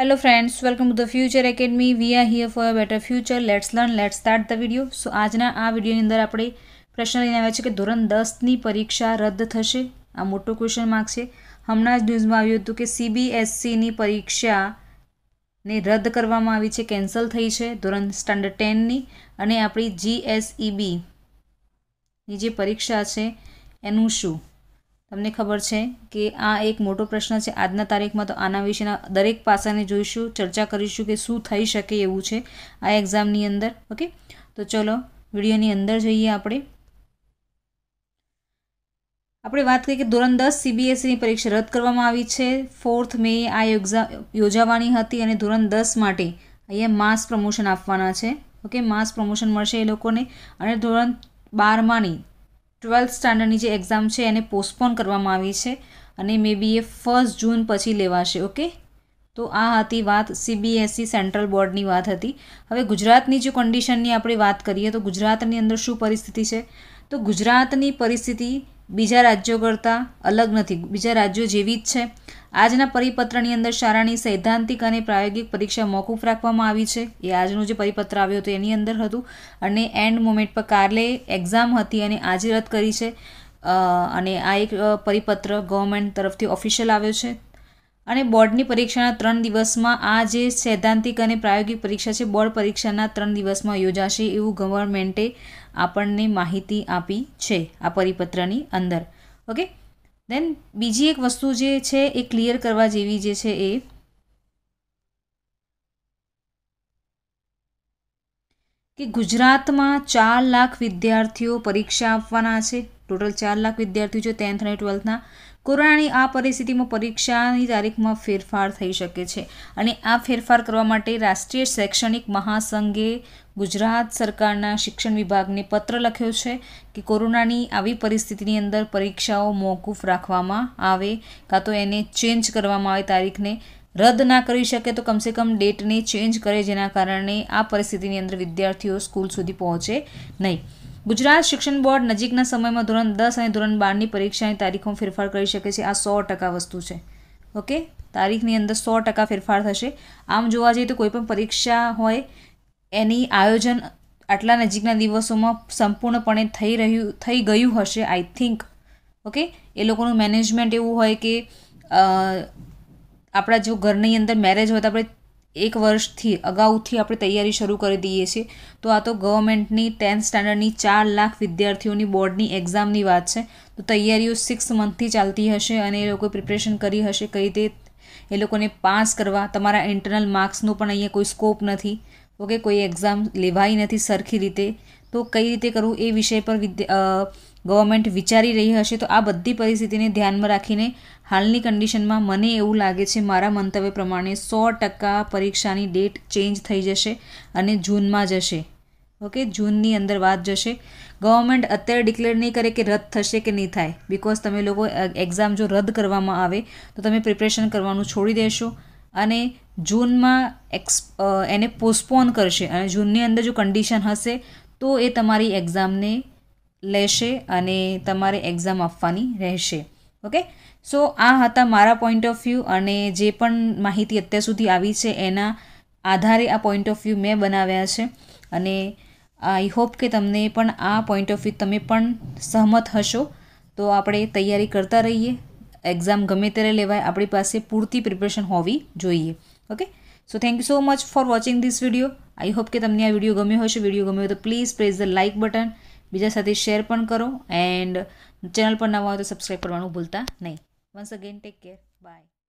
hello friends welcome to the future academy we are here for a better future let's learn let's start the video સો આજના આ વિડીયોની અંદર આપણે પ્રશ્ન લઈને આવ્યા છે કે ધોરણ દસની પરીક્ષા રદ થશે આ મોટો ક્વેશ્ચન માર્ક છે હમણાં જ ન્યૂઝમાં આવ્યું હતું કે સીબીએસસીની e પરીક્ષાને રદ કરવામાં આવી છે કેન્સલ થઈ છે ધોરણ સ્ટાન્ડર્ડ ટેનની અને આપણી જીએસઈબીની e જે પરીક્ષા છે એનું શું તમને ખબર છે કે આ એક મોટો પ્રશ્ન છે આજના તારીખમાં તો આના વિશેના દરેક પાસાને જોઈશું ચર્ચા કરીશું કે શું થઈ શકે એવું છે આ એક્ઝામની અંદર ઓકે તો ચલો વિડીયોની અંદર જઈએ આપણે આપણે વાત કરીએ કે ધોરણ દસ સીબીએસઈની e પરીક્ષા રદ કરવામાં આવી છે ફોર્થ મે આ યોજાવાની હતી અને ધોરણ દસ માટે અહીંયા માસ પ્રમોશન આપવાના છે ઓકે માસ પ્રમોશન મળશે એ લોકોને અને ધોરણ બારમાંની ટ્વેલ્થ સ્ટાન્ડર્ડની જે એક્ઝામ છે એને પોસ્ટપોન કરવામાં આવી છે અને મે બી એ ફર્સ્ટ જૂન પછી લેવાશે ઓકે તો આ હતી વાત સીબીએસઈ સેન્ટ્રલ બોર્ડની વાત હતી હવે ગુજરાતની જે કન્ડિશનની આપણે વાત કરીએ તો ગુજરાતની અંદર શું પરિસ્થિતિ છે તો ગુજરાતની પરિસ્થિતિ બીજા રાજ્યો કરતાં અલગ નથી બીજા રાજ્યો જેવી જ છે આજના પરિપત્રની અંદર શાળાની સૈદ્ધાંતિક અને પ્રાયોગિક પરીક્ષા મોકૂફ રાખવામાં આવી છે એ આજનું જે પરિપત્ર આવ્યું હતો એની અંદર હતું અને એન્ડ મોમેન્ટ પર કાલે એક્ઝામ હતી અને આજે રદ કરી છે અને આ એક પરિપત્ર ગવર્મેન્ટ તરફથી ઓફિશિયલ આવ્યો છે અને બોર્ડની પરીક્ષાના ત્રણ દિવસમાં આ જે સૈદ્ધાંતિક અને પ્રાયોગિક પરીક્ષા છે બોર્ડ પરીક્ષાના ત્રણ દિવસમાં યોજાશે એવું ગવર્મેન્ટે આપણને માહિતી આપી છે આ પરિપત્રની અંદર ઓકે દેન બીજી એક વસ્તુ જે છે એ ક્લિયર કરવા જેવી જે છે એ કે ગુજરાતમાં ચાર લાખ વિદ્યાર્થીઓ પરીક્ષા આપવાના છે ટોટલ ચાર લાખ વિદ્યાર્થીઓ છે ટેન્થ અને ટ્વેલ્થના કોરોનાની આ પરિસ્થિતિમાં પરીક્ષાની તારીખમાં ફેરફાર થઈ શકે છે અને આ ફેરફાર કરવા માટે રાષ્ટ્રીય શૈક્ષણિક મહાસંઘે ગુજરાત સરકારના શિક્ષણ વિભાગને પત્ર લખ્યો છે કે કોરોનાની આવી પરિસ્થિતિની અંદર પરીક્ષાઓ મોકૂફ રાખવામાં આવે કાં તો એને ચેન્જ કરવામાં આવે તારીખને રદ ના કરી શકે તો કમસે કમ ડેટને ચેન્જ કરે જેના કારણે આ પરિસ્થિતિની અંદર વિદ્યાર્થીઓ સ્કૂલ સુધી પહોંચે નહીં ગુજરાત શિક્ષણ બોર્ડ નજીકના સમયમાં ધોરણ દસ અને ધોરણ બારની પરીક્ષાની તારીખો ફેરફાર કરી શકે છે આ સો ટકા વસ્તુ છે ઓકે તારીખની અંદર સો ટકા ફેરફાર થશે આમ જોવા જઈએ તો કોઈપણ પરીક્ષા હોય એની આયોજન આટલા નજીકના દિવસોમાં સંપૂર્ણપણે થઈ રહ્યું થઈ ગયું હશે આઈ થિંક ઓકે એ લોકોનું મેનેજમેન્ટ એવું હોય કે આપણા જો ઘરની અંદર મેરેજ હોય તો આપણે એક વર્ષથી અગાઉથી આપણે તૈયારી શરૂ કરી દઈએ છીએ તો આ તો ગવર્મેન્ટની ટેન્થ સ્ટાન્ડર્ડની ચાર લાખ વિદ્યાર્થીઓની બોર્ડની એક્ઝામની વાત છે તો તૈયારીઓ સિક્સ મંથથી ચાલતી હશે અને એ લોકોએ પ્રિપરેશન કરી હશે કઈ રીતે એ લોકોને પાસ કરવા તમારા ઇન્ટરનલ માર્ક્સનો પણ અહીંયા કોઈ સ્કોપ નથી ઓકે કોઈ એક્ઝામ લેવાઈ નથી સરખી રીતે તો કઈ રીતે કરવું એ વિષય પર વિદ્યા ગવર્મેન્ટ વિચારી રહી હશે તો આ બધી પરિસ્થિતિને ધ્યાનમાં રાખીને હાલની કન્ડિશનમાં મને એવું લાગે છે મારા મંતવ્ય પ્રમાણે સો ટકા પરીક્ષાની ડેટ ચેન્જ થઈ જશે અને જૂનમાં જશે ઓકે જૂનની અંદર વાત જશે ગવર્મેન્ટ અત્યારે ડિક્લેર નહીં કરે કે રદ થશે કે નહીં થાય બિકોઝ તમે લોકો એક્ઝામ જો રદ કરવામાં આવે તો તમે પ્રિપરેશન કરવાનું છોડી દેશો અને જૂનમાં એક્સ એને પોસ્ટપોન કરશે અને જૂનની અંદર જો કન્ડિશન હશે તો એ તમારી એક્ઝામને લેશે અને તમારે એક્ઝામ આપવાની રહેશે ઓકે સો આ હતા મારા પોઈન્ટ ઓફ વ્યૂ અને જે પણ માહિતી અત્યાર સુધી આવી છે એના આધારે આ પોઈન્ટ ઓફ વ્યૂ મેં બનાવ્યા છે અને આઈ હોપ કે તમને પણ આ પોઈન્ટ ઓફ વ્યૂ તમે પણ સહમત હશો તો આપણે તૈયારી કરતા રહીએ એક્ઝામ ગમે ત્યારે લેવાય આપણી પાસે પૂરતી પ્રિપરેશન હોવી જોઈએ okay so thank you so much for watching this video I hope કે તમને આ વિડીયો ગમ્યો હશે વિડીયો ગમ્યો તો please press the like button બીજા સાથે શેર પણ કરો એન્ડ ચેનલ પર નવા હોય તો સબસ્ક્રાઈબ કરવાનું ભૂલતા નહીં once again take care by